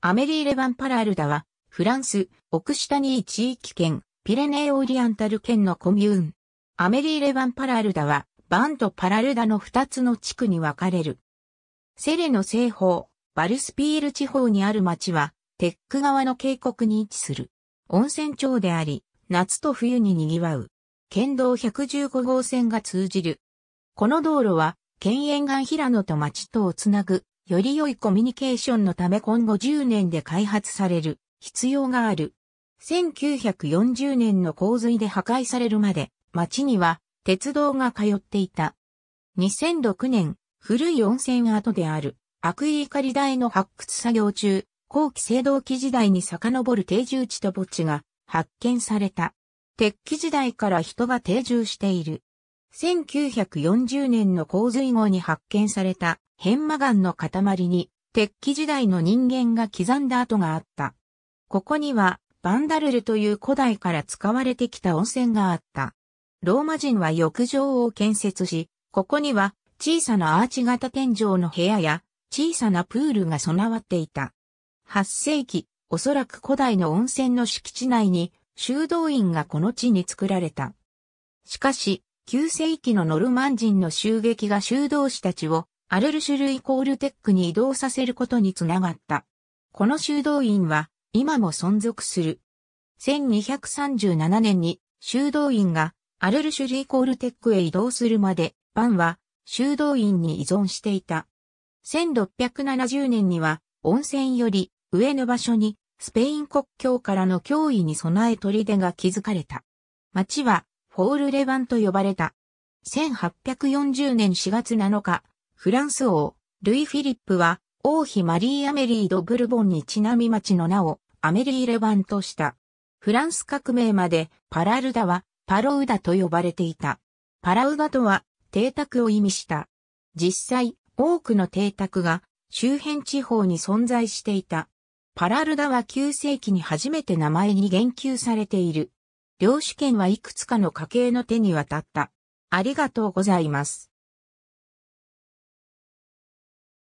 アメリー・レバン・パラルダは、フランス、オクシタニー地域圏、ピレネー・オリアンタル県のコミューン。アメリー・レバン・パラルダは、バンとパラルダの2つの地区に分かれる。セレの西方、バルスピール地方にある町は、テック側の渓谷に位置する。温泉町であり、夏と冬に賑わう。県道115号線が通じる。この道路は、県沿岸平野と町とをつなぐより良いコミュニケーションのため今後10年で開発される必要がある。1940年の洪水で破壊されるまで町には鉄道が通っていた。2006年、古い温泉跡であるアクイーカリ台の発掘作業中、後期青銅器時代に遡る定住地と墓地が発見された。鉄器時代から人が定住している。1940年の洪水後に発見された変魔岩の塊に鉄器時代の人間が刻んだ跡があった。ここにはバンダルルという古代から使われてきた温泉があった。ローマ人は浴場を建設し、ここには小さなアーチ型天井の部屋や小さなプールが備わっていた。8世紀、おそらく古代の温泉の敷地内に修道院がこの地に作られた。しかし、9世紀のノルマン人の襲撃が修道士たちをアルルシュルイコールテックに移動させることにつながった。この修道院は今も存続する。1237年に修道院がアルルシュルイコールテックへ移動するまで、バンは修道院に依存していた。1670年には温泉より上の場所にスペイン国境からの脅威に備え砦が築かれた。町はホールレバンと呼ばれた。1840年4月7日、フランス王、ルイ・フィリップは、王妃マリー・アメリー・ド・ブルボンにちなみ町の名を、アメリー・レバンとした。フランス革命まで、パラルダは、パロウダと呼ばれていた。パラウダとは、邸宅を意味した。実際、多くの邸宅が、周辺地方に存在していた。パラルダは9世紀に初めて名前に言及されている。領主権はいくつかの家系の手に渡った。ありがとうございます。